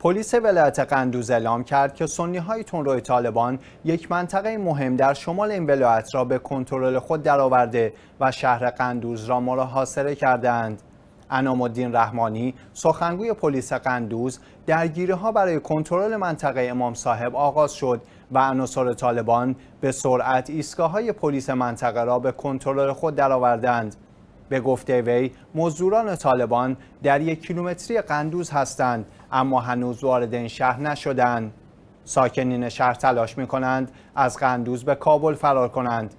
پلیس ولایت قندوز اعلام کرد که سنی های روی طالبان یک منطقه مهم در شمال این ولایت را به کنترل خود درآورده و شهر قندوز را محاصره کردند. انام الدین رحمانی سخنگوی پلیس قندوز درگیری ها برای کنترل منطقه امام صاحب آغاز شد و عناصر طالبان به سرعت ایستگاه های پلیس منطقه را به کنترل خود درآوردند. به گفته وی مزدوران طالبان در یک کیلومتری قندوز هستند اما هنوز وارد این شهر نشدند ساکنین شهر تلاش می کنند از قندوز به کابل فرار کنند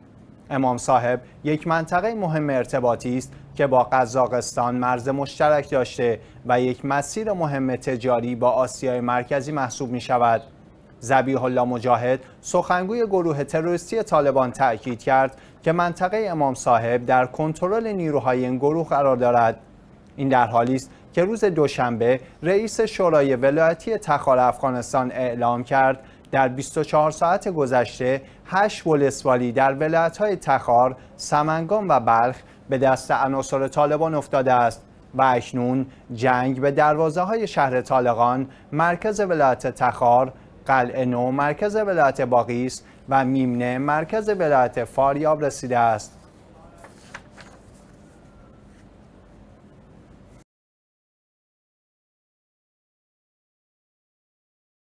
امام صاحب یک منطقه مهم ارتباطی است که با قزاقستان مرز مشترک داشته و یک مسیر مهم تجاری با آسیای مرکزی محسوب می شود زبیح الله مجاهد سخنگوی گروه تروریستی طالبان تأکید کرد که منطقه امام صاحب در کنترل نیروهای این گروه قرار دارد این در حالی است که روز دوشنبه رئیس شورای ولایتی تخار افغانستان اعلام کرد در 24 ساعت گذشته 8 ولسوالی در ولایت‌های تخار، سمنگان و بلخ به دست عناصر طالبان افتاده است و اکنون جنگ به دروازه های شهر طالقان، مرکز ولایت تخار، قلعه نو مرکز ولایت باقی و میمنه مرکز ولایت فاریاب رسیده است